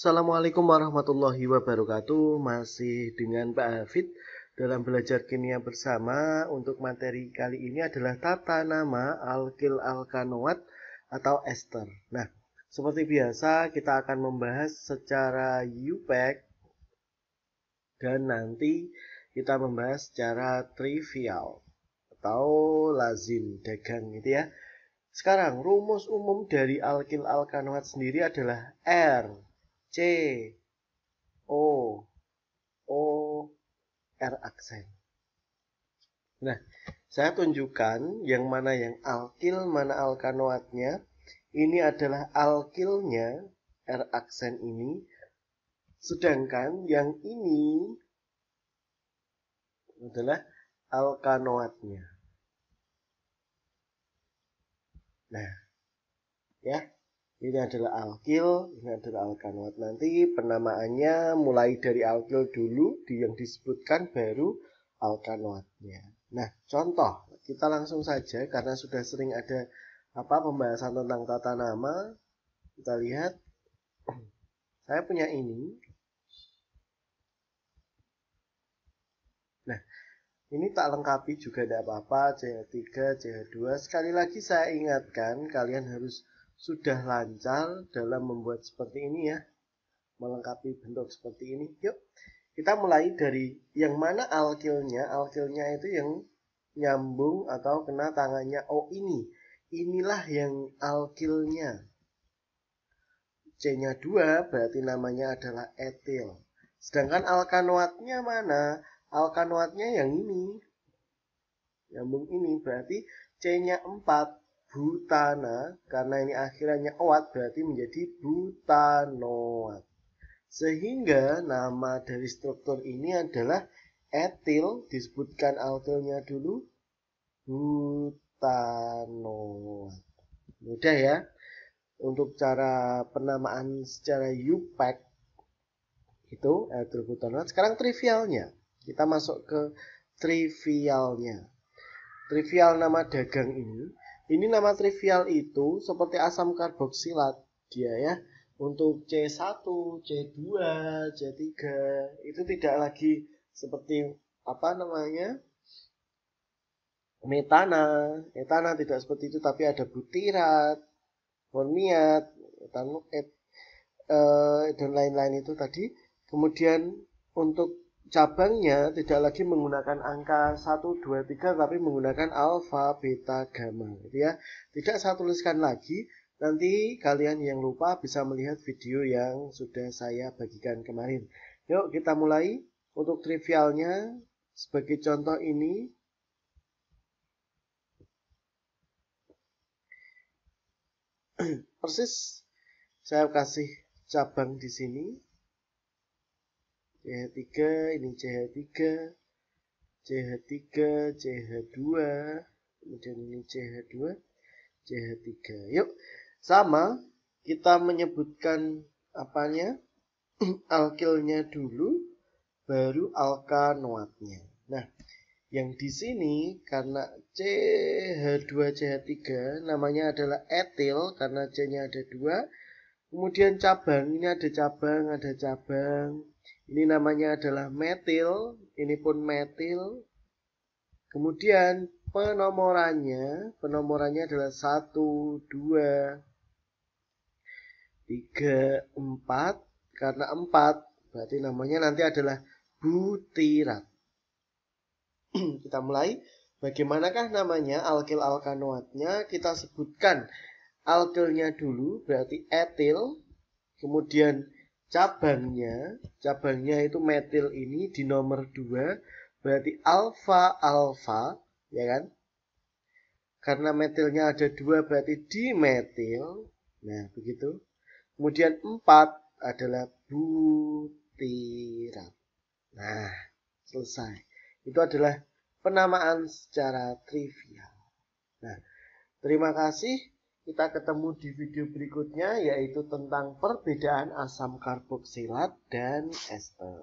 Assalamualaikum warahmatullahi wabarakatuh. Masih dengan Pak Hafid dalam belajar kimia bersama. Untuk materi kali ini adalah tata nama alkil alkanoat atau ester. Nah, seperti biasa kita akan membahas secara UPEC dan nanti kita membahas secara trivial atau lazim dagang gitu ya. Sekarang rumus umum dari alkil alkanoat sendiri adalah R C O O R aksen. Nah, saya tunjukkan yang mana yang alkil, mana alkanoatnya. Ini adalah alkilnya R aksen ini. Sedangkan yang ini adalah alkanoatnya. Nah, ya ini adalah alkil, ini adalah alkanoat. Nanti penamaannya mulai dari alkil dulu, di yang disebutkan baru alkanoatnya. Nah, contoh, kita langsung saja karena sudah sering ada apa pembahasan tentang tata nama. Kita lihat, saya punya ini. Nah, ini tak lengkapi juga tidak apa-apa, CH3, CH2. Sekali lagi saya ingatkan, kalian harus sudah lancar dalam membuat seperti ini ya melengkapi bentuk seperti ini yuk kita mulai dari yang mana alkilnya alkilnya itu yang nyambung atau kena tangannya oh ini inilah yang alkilnya C nya 2 berarti namanya adalah etil sedangkan alkanoatnya mana alkanoatnya yang ini nyambung ini berarti C nya 4 butana karena ini akhirnya oat berarti menjadi butanoat. Sehingga nama dari struktur ini adalah etil disebutkan alkilnya dulu butanoat. Mudah ya. Untuk cara penamaan secara UPEC itu etil butanoat. Sekarang trivialnya. Kita masuk ke trivialnya. Trivial nama dagang ini ini nama trivial itu seperti asam karboksilat dia ya. Untuk C1, C2, C3 itu tidak lagi seperti apa namanya? metana. metana tidak seperti itu tapi ada butirat, formiat, etanol, eh, dan lain-lain itu tadi. Kemudian untuk cabangnya tidak lagi menggunakan angka 1, 2, 3 tapi menggunakan alfa, beta, gamma gitu ya. Tidak saya tuliskan lagi, nanti kalian yang lupa bisa melihat video yang sudah saya bagikan kemarin. Yuk kita mulai untuk trivialnya sebagai contoh ini persis saya kasih cabang di sini CH3 ini CH3 CH3 CH2 kemudian ini CH2 CH3 yuk sama kita menyebutkan apanya alkilnya dulu baru alkanoatnya nah yang di sini karena CH2CH3 namanya adalah etil karena C-nya ada dua kemudian cabang ini ada cabang ada cabang ini namanya adalah metil, ini pun metil. Kemudian penomorannya, penomorannya adalah 1, 2, 3, 4. Karena 4, berarti namanya nanti adalah butirat. Kita mulai. Bagaimanakah namanya alkil alkanoatnya? Kita sebutkan alkilnya dulu, berarti etil. Kemudian cabangnya, cabangnya itu metil ini di nomor 2, berarti alfa alfa, ya kan? Karena metilnya ada dua berarti dimetil. Nah, begitu. Kemudian 4 adalah butirat. Nah, selesai. Itu adalah penamaan secara trivial. Nah, terima kasih. Kita ketemu di video berikutnya yaitu tentang perbedaan asam karboksilat dan ester.